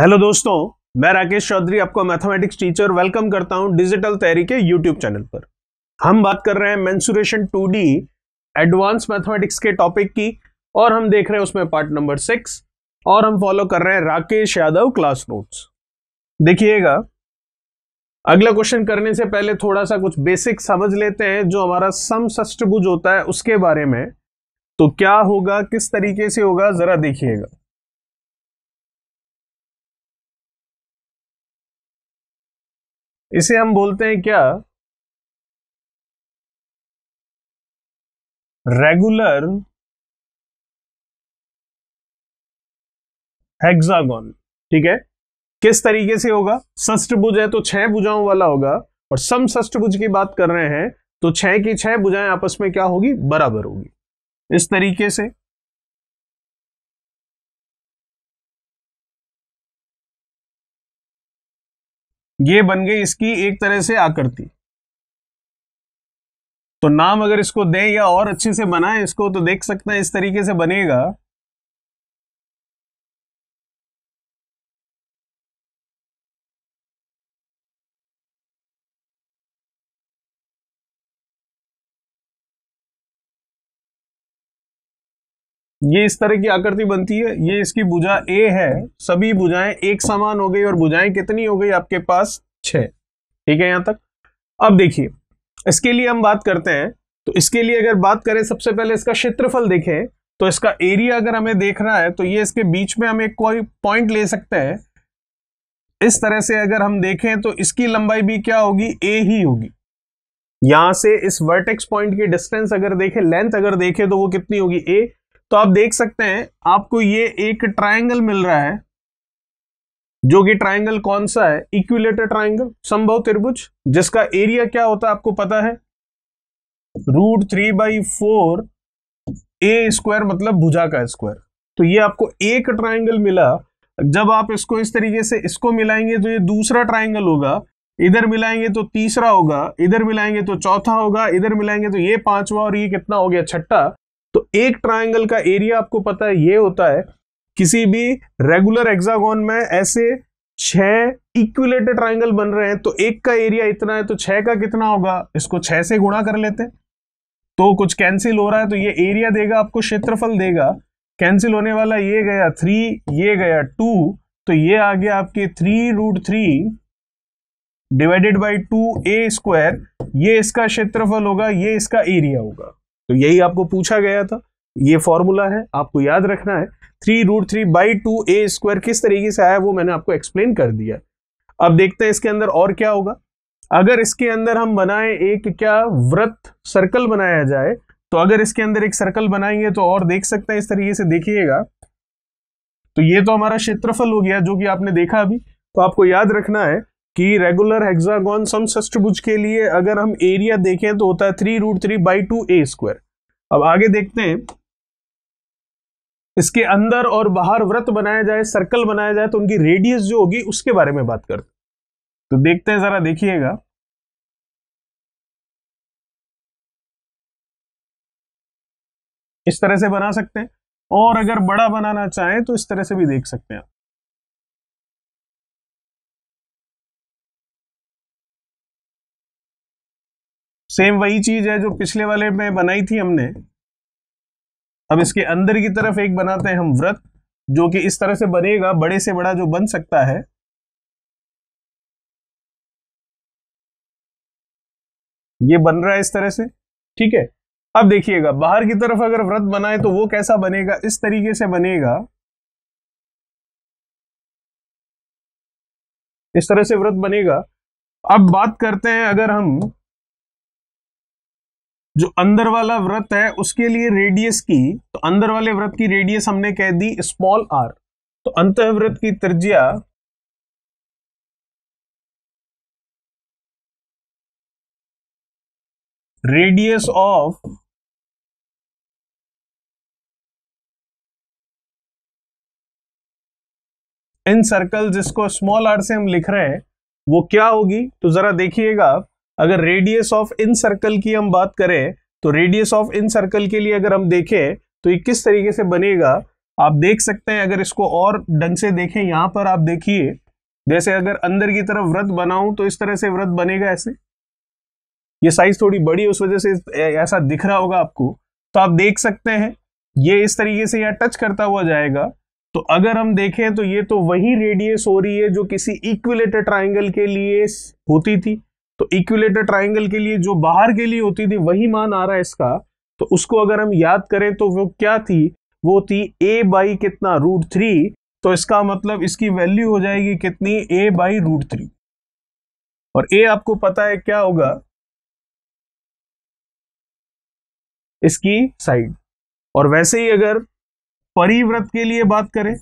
Hello दोस्तों मैं राकेश चौधरी आपको मैथमेटिक्स टीचर वेलकम करता हूं डिजिटल तैयारी के यूट्यूब चैनल पर हम बात कर रहे हैं मेंसुरेशन 2D एडवांस मैथमेटिक्स के टॉपिक की और हम देख रहे हैं उसमें पार्ट नंबर सिक्स और हम फॉलो कर रहे हैं राकेश यादव क्लास नोट्स देखिएगा अगला क्वेश्चन करने से पहले थोड़ा सा कुछ बेसिक समझ लेते हैं जो हमारा सम सष्टभुज होता है उसके बारे में तो क्या होगा किस तरीके से होगा जरा देखिएगा इसे हम बोलते हैं क्या रेगुलर हेक्सागोन ठीक है किस तरीके से होगा सष्टभुज है तो छह भुजाओं वाला होगा और सम सष्टभुज की बात कर रहे हैं तो छह की छह भुजाएं आपस में क्या होगी बराबर होगी इस तरीके से ये बन गई इसकी एक तरह से आकृति तो नाम अगर इसको दें या और अच्छे से बनाएं इसको तो देख सकते हैं इस तरीके से बनेगा ये इस तरह की आकृति बनती है ये इसकी भुजा ए है सभी भुजाएं एक समान हो गई और भुजाएं कितनी हो गई आपके पास छ ठीक है यहां तक अब देखिए इसके लिए हम बात करते हैं तो इसके लिए अगर बात करें सबसे पहले इसका क्षेत्रफल देखें तो इसका एरिया अगर हमें देख रहा है तो ये इसके बीच में हम एक कोई पॉइंट ले सकते हैं इस तरह से अगर हम देखें तो इसकी लंबाई भी क्या होगी ए ही होगी यहां से इस वर्टेक्स पॉइंट की डिस्टेंस अगर देखें लेंथ अगर देखें तो वो कितनी होगी ए तो आप देख सकते हैं आपको ये एक ट्रायंगल मिल रहा है जो कि ट्रायंगल कौन सा है इक्विलेटर ट्रायंगल संभव त्रिभुज जिसका एरिया क्या होता है आपको पता है root three by four A square मतलब भुजा का स्क्वायर तो ये आपको एक ट्रायंगल मिला जब आप इसको इस तरीके से इसको मिलाएंगे तो ये दूसरा ट्रायंगल होगा इधर मिलाएंगे तो तीसरा होगा इधर मिलाएंगे तो चौथा होगा इधर मिलाएंगे तो ये पांचवा और ये कितना हो गया छठा तो एक ट्राइंगल का एरिया आपको पता है ये होता है किसी भी रेगुलर एग्जागोन में ऐसे छह इक्विलेटेड ट्राइंगल बन रहे हैं तो एक का एरिया इतना है तो छह का कितना होगा इसको छह से गुणा कर लेते हैं तो कुछ कैंसिल हो रहा है तो ये एरिया देगा आपको क्षेत्रफल देगा कैंसिल होने वाला ये गया थ्री ये गया टू तो ये आ गया आपके three root three divided by two A square ये इसका क्षेत्रफल होगा ये इसका एरिया होगा तो यही आपको पूछा गया था ये फॉर्मूला है आपको याद रखना है three root three by two A square किस तरीके से आया वो मैंने आपको एक्सप्लेन कर दिया अब देखते हैं इसके अंदर और क्या होगा अगर इसके अंदर हम बनाए एक क्या व्रत सर्कल बनाया जाए तो अगर इसके अंदर एक सर्कल बनाएंगे तो और देख सकते हैं इस तरीके से देखिएगा तो ये तो हमारा क्षेत्रफल हो गया जो कि आपने देखा अभी तो आपको याद रखना है कि रेगुलर हेक्सागोन समष्टभुज के लिए अगर हम एरिया देखें तो होता है three root three by two A square अब आगे देखते हैं इसके अंदर और बाहर व्रत बनाया जाए सर्कल बनाया जाए तो उनकी रेडियस जो होगी उसके बारे में बात करते तो देखते हैं जरा देखिएगा इस तरह से बना सकते हैं और अगर बड़ा बनाना चाहें तो इस तरह से भी देख सकते हैं आप सेम वही चीज है जो पिछले वाले में बनाई थी हमने अब इसके अंदर की तरफ एक बनाते हैं हम व्रत जो कि इस तरह से बनेगा बड़े से बड़ा जो बन सकता है ये बन रहा है इस तरह से ठीक है अब देखिएगा बाहर की तरफ अगर व्रत बनाए तो वो कैसा बनेगा इस तरीके से बनेगा इस तरह से व्रत बनेगा अब बात करते हैं अगर हम जो अंदर वाला व्रत है उसके लिए रेडियस की तो अंदर वाले व्रत की रेडियस हमने कह दी स्मॉल आर तो अंत व्रत की त्रिज्या रेडियस ऑफ इन सर्कल जिसको स्मॉल आर से हम लिख रहे हैं वो क्या होगी तो जरा देखिएगा आप अगर रेडियस ऑफ इन सर्कल की हम बात करें तो रेडियस ऑफ इन सर्कल के लिए अगर हम देखें तो ये किस तरीके से बनेगा आप देख सकते हैं अगर इसको और ढंग से देखें यहाँ पर आप देखिए जैसे अगर अंदर की तरफ व्रत बनाऊं तो इस तरह से व्रत बनेगा ऐसे ये साइज थोड़ी बड़ी उस वजह से ऐसा दिख रहा होगा आपको तो आप देख सकते हैं ये इस तरीके से यहाँ टच करता हुआ जाएगा तो अगर हम देखें तो ये तो वही रेडियस हो रही है जो किसी इक्विलेटर ट्राइंगल के लिए होती थी तो इक्यूलेटर ट्राइंगल के लिए जो बाहर के लिए होती थी वही मान आ रहा है इसका तो उसको अगर हम याद करें तो वो क्या थी वो थी ए बाई कितना रूट थ्री तो इसका मतलब इसकी वैल्यू हो जाएगी कितनी ए बाई रूट थ्री और ए आपको पता है क्या होगा इसकी साइड और वैसे ही अगर परिव्रत के लिए बात करें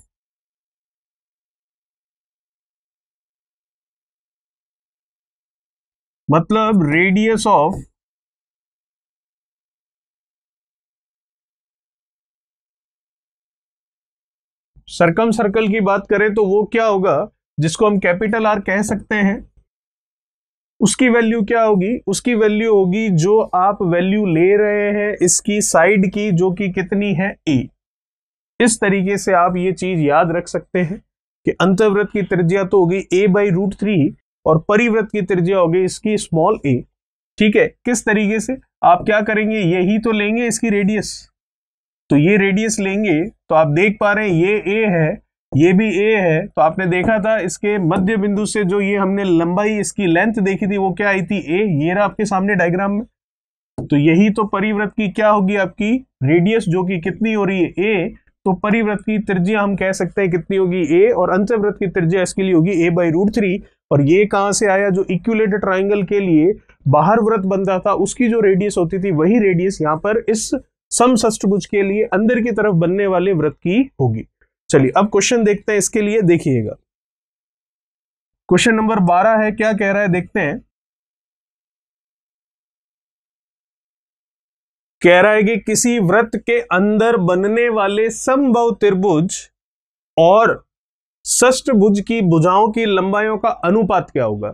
मतलब रेडियस ऑफ सर्कम सर्कल की बात करें तो वो क्या होगा जिसको हम कैपिटल आर कह सकते हैं उसकी वैल्यू क्या होगी उसकी वैल्यू होगी जो आप वैल्यू ले रहे हैं इसकी साइड की जो कि कितनी है ए इस तरीके से आप ये चीज याद रख सकते हैं कि अंतर्वृत्त की त्रिज्या तो होगी ए बाई रूट थ्री और परिवृत्त की त्रिज्या होगी इसकी स्मॉल ए ठीक है किस तरीके से आप क्या करेंगे यही तो लेंगे इसकी रेडियस तो ये रेडियस लेंगे तो आप देख पा रहे हैं ये ए है ये भी ए है तो आपने देखा था इसके मध्य बिंदु से जो ये हमने लंबाई इसकी लेंथ देखी थी वो क्या आई थी ए ये रहा आपके सामने डायग्राम में तो यही तो परिवृत्त की क्या होगी आपकी रेडियस जो कि कितनी हो रही है ए तो परिवृत्त की त्रिज्या हम कह सकते हैं कितनी होगी ए और अंतर्वृत्त की त्रिज्या इसके लिए होगी ए बाई रूट थ्री और ये कहां से आया जो इक्यूलेटर ट्राइंगल के लिए बाहर व्रत बनता था उसकी जो रेडियस होती थी वही रेडियस यहाँ पर इस समसष्टभुज के लिए अंदर की तरफ बनने वाले व्रत की होगी चलिए अब क्वेश्चन देखते हैं इसके लिए देखिएगा क्वेश्चन नंबर बारह है क्या कह रहा है देखते हैं कह रहा है कि किसी व्रत के अंदर बनने वाले संभव त्रिभुज और भुज की भुजाओं की लंबाइयों का अनुपात क्या होगा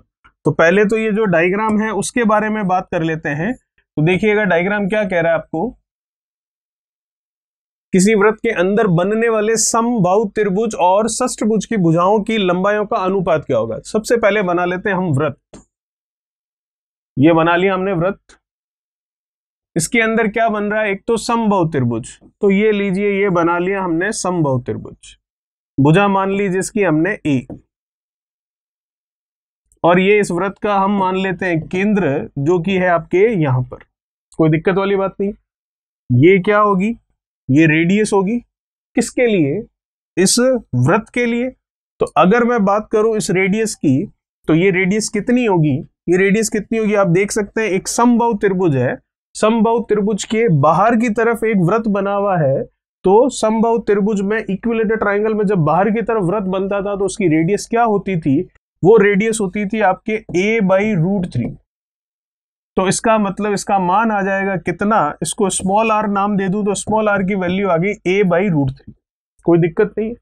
तो पहले तो ये जो डायग्राम है उसके बारे में बात कर लेते हैं तो देखिएगा डायग्राम क्या कह रहा है आपको किसी व्रत के अंदर बनने वाले समबाहु त्रिभुज और षष्टभुज की भुजाओं की लंबाइयों का अनुपात क्या होगा सबसे पहले बना लेते हैं हम व्रत ये बना लिया हमने व्रत इसके अंदर क्या बन रहा है एक तो समभव त्रिभुज तो ये लीजिए ये बना लिया हमने समभव त्रिभुज भुजा मान ली जिसकी हमने ई e। और ये इस व्रत का हम मान लेते हैं केंद्र जो कि है आपके यहां पर कोई दिक्कत वाली बात नहीं ये क्या होगी ये रेडियस होगी किसके लिए इस व्रत के लिए तो अगर मैं बात करूं इस रेडियस की तो ये रेडियस कितनी होगी ये रेडियस कितनी होगी आप देख सकते हैं एक समबाहु त्रिभुज है समबाहु त्रिभुज के बाहर की तरफ एक व्रत बना हुआ है तो संभव त्रिभुज में इक्विलेटर ट्राइंगल में जब बाहर की तरफ व्रत बनता था तो उसकी रेडियस क्या होती थी वो रेडियस होती थी आपके a बाई रूट थ्री तो इसका मतलब इसका मान आ जाएगा कितना इसको स्मॉल r नाम दे दूं तो स्मॉल r की वैल्यू आ गई a बाई रूट थ्री कोई दिक्कत नहीं है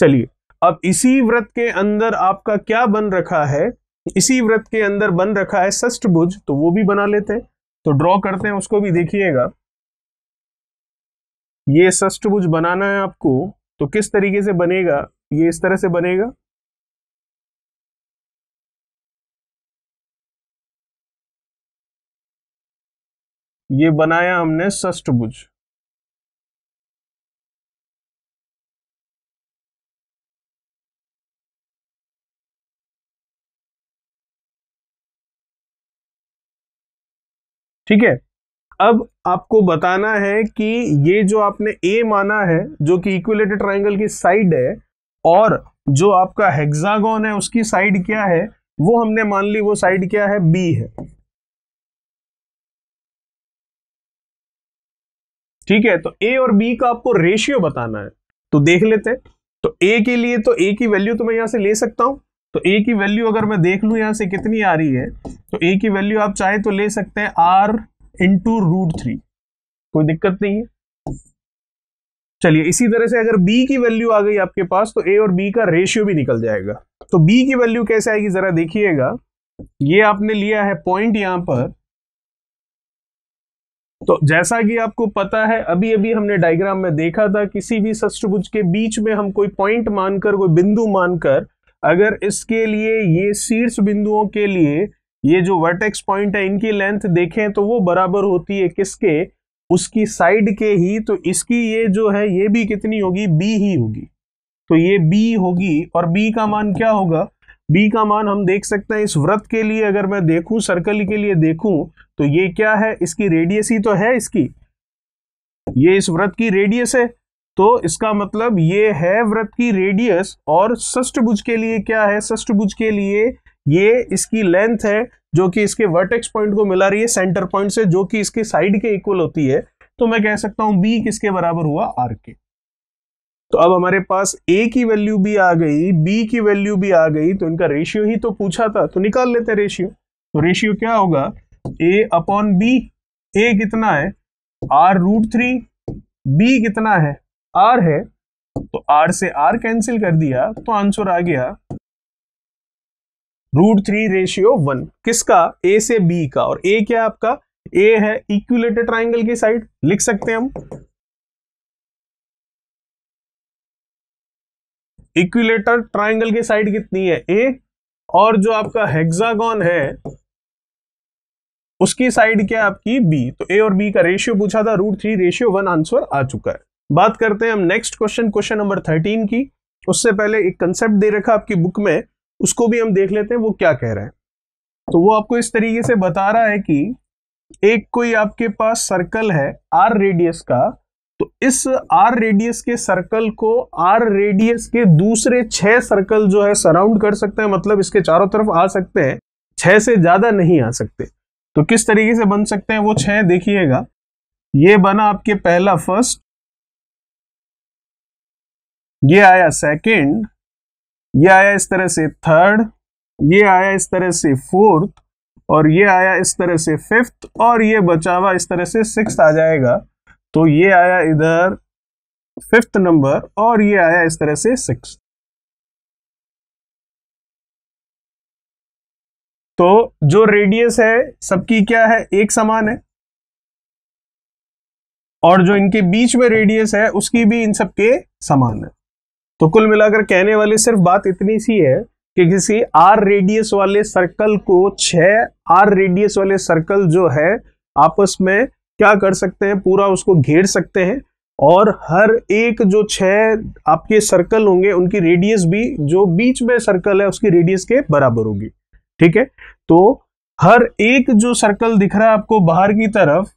चलिए अब इसी व्रत के अंदर आपका क्या बन रखा है इसी व्रत के अंदर बन रखा है सष्टभुज तो वो भी बना लेते हैं तो ड्रॉ करते हैं उसको भी देखिएगा ये सष्टभुज बनाना है आपको तो किस तरीके से बनेगा ये इस तरह से बनेगा ये बनाया हमने सष्टभुज ठीक है अब आपको बताना है कि ये जो आपने ए माना है जो कि इक्विलेटर ट्राइंगल की साइड है और जो आपका हेक्सागोन है उसकी साइड क्या है वो हमने मान ली वो साइड क्या है बी है ठीक है तो ए और बी का आपको रेशियो बताना है तो देख लेते हैं तो ए के लिए तो ए की वैल्यू तो मैं यहां से ले सकता हूं तो ए की वैल्यू अगर मैं देख लू यहां से कितनी आ रही है तो ए की वैल्यू आप चाहे तो ले सकते हैं आर इंटू रूट थ्री कोई दिक्कत नहीं है चलिए इसी तरह से अगर b की वैल्यू आ गई आपके पास तो a और b का रेशियो भी निकल जाएगा तो b की वैल्यू कैसे आएगी जरा देखिएगा ये आपने लिया है पॉइंट यहां पर तो जैसा कि आपको पता है अभी अभी हमने डायग्राम में देखा था किसी भी सष्टभुज के बीच में हम कोई पॉइंट मानकर कोई बिंदु मानकर अगर इसके लिए ये शीर्ष बिंदुओं के लिए ये जो वर्टेक्स पॉइंट है इनकी लेंथ देखें तो वो बराबर होती है किसके उसकी साइड के ही तो इसकी ये जो है ये भी कितनी होगी बी ही होगी तो ये बी होगी और बी का मान क्या होगा बी का मान हम देख सकते हैं इस व्रत के लिए अगर मैं देखूं सर्कल के लिए देखूं तो ये क्या है इसकी रेडियस ही तो है इसकी ये इस व्रत की रेडियस है तो इसका मतलब ये है व्रत की रेडियस और सष्टभुज के लिए क्या है सष्टभुज के लिए ये इसकी लेंथ है जो कि इसके वर्टेक्स पॉइंट को मिला रही है सेंटर पॉइंट से जो कि इसके साइड के इक्वल होती है तो मैं कह सकता हूं बी किसके बराबर हुआ आर के तो अब हमारे पास ए की वैल्यू भी आ गई बी की वैल्यू भी आ गई तो इनका रेशियो ही तो पूछा था तो निकाल लेते रेशियो तो रेशियो क्या होगा ए अपॉन बी ए कितना है आर रूट थ्री बी कितना है आर है तो आर से आर कैंसिल कर दिया तो आंसर आ गया रूट थ्री रेशियो वन किसका ए से बी का और ए क्या है आपका ए है इक्विलेटर ट्राइंगल की साइड लिख सकते हैं हम इक्विलेटर ट्राइंगल की साइड कितनी है ए और जो आपका हेक्सागोन है उसकी साइड क्या आपकी बी तो ए और बी का रेशियो पूछा था root three ratio one answer आ चुका है बात करते हैं हम next question question number thirteen की उससे पहले एक कंसेप्ट दे रखा आपकी बुक में उसको भी हम देख लेते हैं वो क्या कह रहा है तो वो आपको इस तरीके से बता रहा है कि एक कोई आपके पास सर्कल है आर रेडियस का तो इस आर रेडियस के सर्कल को आर रेडियस के दूसरे छह सर्कल जो है सराउंड कर सकते हैं मतलब इसके चारों तरफ आ सकते हैं छह से ज्यादा नहीं आ सकते तो किस तरीके से बन सकते हैं वो छह देखिएगा ये बना आपके पहला फर्स्ट ये आया सेकंड ये आया इस तरह से थर्ड ये आया इस तरह से फोर्थ और ये आया इस तरह से फिफ्थ और ये बचा हुआ इस तरह से सिक्स आ जाएगा तो ये आया इधर फिफ्थ नंबर और ये आया इस तरह से सिक्स तो जो रेडियस है सबकी क्या है एक समान है और जो इनके बीच में रेडियस है उसकी भी इन सबके समान है तो कुल मिलाकर कहने वाली सिर्फ बात इतनी सी है कि किसी आर रेडियस वाले सर्कल को छह आर रेडियस वाले सर्कल जो है आपस में क्या कर सकते हैं पूरा उसको घेर सकते हैं और हर एक जो छह आपके सर्कल होंगे उनकी रेडियस भी जो बीच में सर्कल है उसकी रेडियस के बराबर होगी ठीक है तो हर एक जो सर्कल दिख रहा है आपको बाहर की तरफ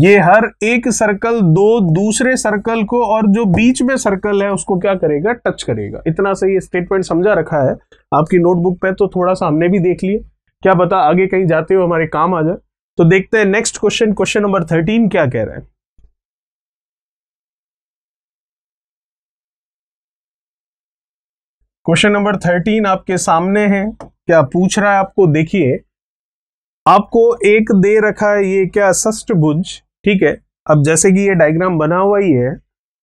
ये हर एक सर्कल दो दूसरे सर्कल को और जो बीच में सर्कल है उसको क्या करेगा टच करेगा इतना सही स्टेटमेंट समझा रखा है आपकी नोटबुक पे तो थोड़ा सा हमने भी देख लिया क्या बता आगे कहीं जाते हो हमारे काम आ जाए तो देखते हैं next question question number thirteen क्या कह रहा है क्वेश्चन नंबर थर्टीन आपके सामने है क्या पूछ रहा है आपको देखिए आपको एक दे रखा है ये क्या सष्टभुज ठीक है अब जैसे कि ये डायग्राम बना हुआ ही है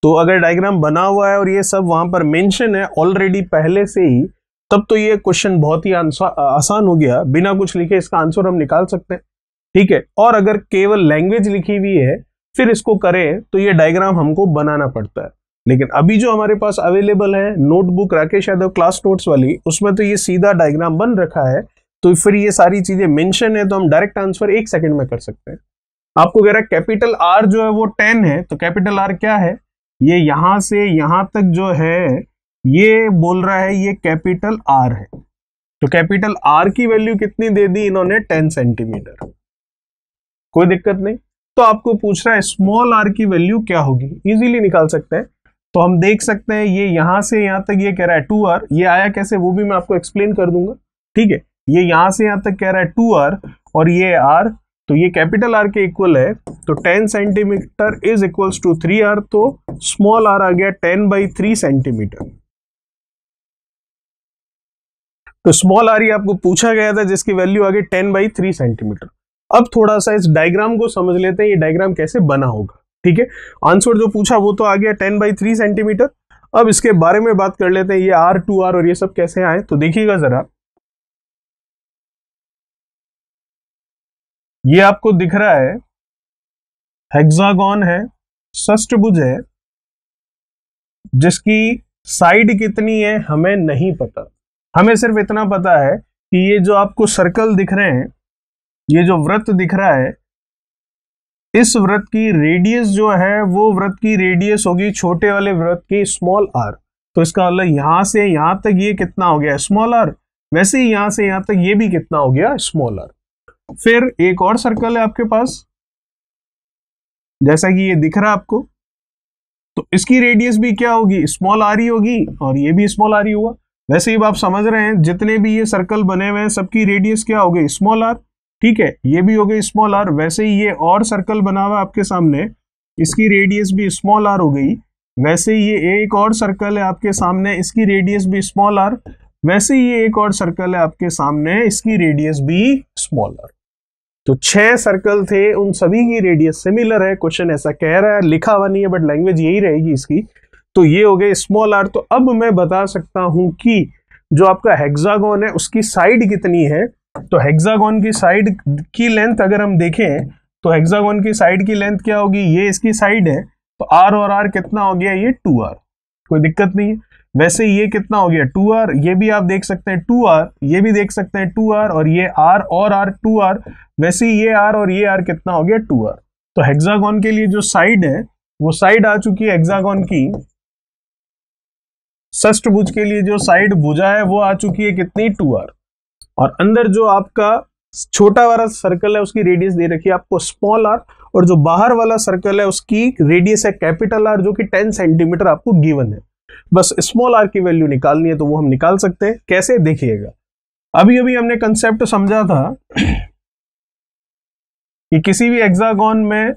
तो अगर डायग्राम बना हुआ है और ये सब वहां पर मेंशन है ऑलरेडी पहले से ही तब तो ये क्वेश्चन बहुत ही आसान हो गया बिना कुछ लिखे इसका आंसर हम निकाल सकते हैं ठीक है और अगर केवल लैंग्वेज लिखी हुई है फिर इसको करें तो ये डायग्राम हमको बनाना पड़ता है लेकिन अभी जो हमारे पास अवेलेबल है notebook Rakesh Yadav class notes वाली उसमें तो ये सीधा डायग्राम बन रखा है तो फिर ये सारी चीजें मेंशन है तो हम डायरेक्ट आंसर एक सेकंड में कर सकते हैं आपको कह रहा है कैपिटल आर जो है वो टेन है तो कैपिटल आर क्या है ये यहां से यहां तक जो है ये बोल रहा है ये कैपिटल आर है तो कैपिटल आर की वैल्यू कितनी दे दी इन्होंने टेन सेंटीमीटर कोई दिक्कत नहीं तो आपको पूछ रहा है स्मॉल आर की वैल्यू क्या होगी इजीली निकाल सकते हैं तो हम देख सकते हैं ये यहां से यहां तक ये कह रहा है टू आर ये आया कैसे वो भी मैं आपको एक्सप्लेन कर दूंगा ठीक है ये यहां से यहां तक कह रहा है टू आर और ये आर तो ये कैपिटल आर के इक्वल है तो 10 centimetre is equals to R तो स्मॉल आर आ गया 10 बाई थ्री सेंटीमीटर तो स्मॉल आर ये आपको पूछा गया था जिसकी वैल्यू आ गई 10 बाई थ्री सेंटीमीटर अब थोड़ा सा इस डायग्राम को समझ लेते हैं ये डायग्राम कैसे बना होगा ठीक है आंसर जो पूछा वो तो आ गया टेन बाई थ्री सेंटीमीटर अब इसके बारे में बात कर लेते हैं ये आर टू आर और ये सब कैसे आए तो देखिएगा जरा ये आपको दिख रहा है हेक्सागोन है सष्टभुज है जिसकी साइड कितनी है हमें नहीं पता हमें सिर्फ इतना पता है कि ये जो आपको सर्कल दिख रहे हैं ये जो व्रत दिख रहा है इस व्रत की रेडियस जो है वो व्रत की रेडियस होगी छोटे वाले व्रत की स्मॉल आर तो इसका मतलब यहां से यहां तक ये कितना हो गया स्मॉल आर वैसे ही यहां से यहां तक ये भी कितना हो गया स्मॉल आर फिर एक और सर्कल है आपके पास जैसा कि ये दिख रहा है आपको तो इसकी रेडियस भी क्या होगी स्मॉल आ रही होगी और ये भी स्मॉल आ रही होगा वैसे ही आप समझ रहे हैं जितने भी ये सर्कल बने हुए हैं सबकी रेडियस क्या हो गई स्मॉल आर ठीक है ये भी हो गई स्मॉल आर वैसे ही ये और सर्कल बना हुआ आपके सामने इसकी रेडियस भी स्मॉल आर हो गई वैसे ही ये एक और सर्कल है आपके सामने इसकी रेडियस भी स्मॉल आर वैसे ही ये एक और सर्कल है आपके सामने इसकी रेडियस भी स्मॉल आर तो छह सर्कल थे उन सभी की रेडियस सिमिलर है क्वेश्चन ऐसा कह रहा है लिखा हुआ नहीं है बट लैंग्वेज यही रहेगी इसकी तो ये हो गए स्मॉल आर तो अब मैं बता सकता हूं कि जो आपका हेक्सागोन है उसकी साइड कितनी है तो हेक्सागोन की साइड की लेंथ अगर हम देखें तो हेक्सागोन की साइड की लेंथ क्या होगी ये इसकी साइड है तो आर और आर कितना हो गया ये टू आर कोई दिक्कत नहीं है वैसे ये कितना हो गया टू आर ये भी आप देख सकते हैं टू आर ये भी देख सकते हैं टू आर और ये आर और आर टू आर वैसे ये आर और ये आर कितना हो गया टू आर तो हेक्सागोन के लिए जो साइड है वो साइड आ चुकी है हेक्सागोन की भुज के लिए जो साइड भुजा है वो आ चुकी है कितनी टू आर और अंदर जो आपका छोटा वाला सर्कल है उसकी रेडियस दे रखी है आपको स्मॉल आर और जो बाहर वाला सर्कल है उसकी रेडियस है कैपिटल आर जो कि 10 सेंटीमीटर आपको गिवन है बस स्मॉल आर की वैल्यू निकालनी है तो वो हम निकाल सकते हैं कैसे देखिएगा अभी अभी हमने कंसेप्ट समझा था कि किसी भी एग्जागॉन में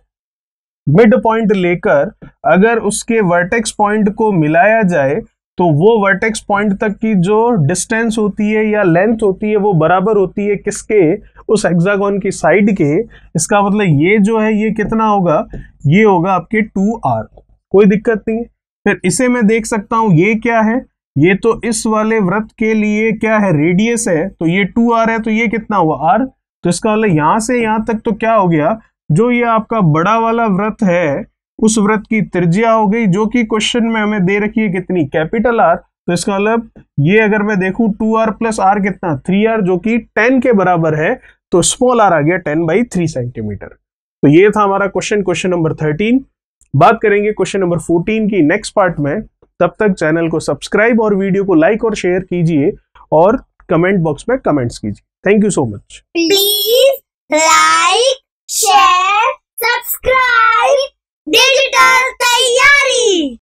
मिड पॉइंट लेकर अगर उसके वर्टेक्स पॉइंट को मिलाया जाए तो वो वर्टेक्स पॉइंट तक की जो डिस्टेंस होती है या लेंथ होती है वो बराबर होती है किसके उस हेक्सागोन की साइड के इसका मतलब ये जो है ये कितना होगा ये होगा आपके टू आर कोई दिक्कत नहीं है फिर इसे मैं देख सकता हूं ये क्या है ये तो इस वाले व्रत के लिए क्या है रेडियस है तो ये टू आर है तो ये कितना हुआ आर तो इसका मतलब यहां से यहां तक तो क्या हो गया जो ये आपका बड़ा वाला व्रत है उस व्रत की त्रिज्या हो गई जो कि क्वेश्चन में हमें दे रखी है कितनी कैपिटल आर तो इसका मतलब ये अगर मैं देखूं टू आर प्लस आर कितना थ्री आर जो कि टेन के बराबर है तो स्मॉल आर आ गया टेन बाई थ्री सेंटीमीटर तो ये था हमारा क्वेश्चन क्वेश्चन नंबर थर्टीन बात करेंगे क्वेश्चन नंबर 14 की नेक्स्ट पार्ट में तब तक चैनल को सब्सक्राइब और वीडियो को लाइक और शेयर कीजिए और कमेंट बॉक्स में कमेंट्स कीजिए thank you so much please like share subscribe digital तैयारी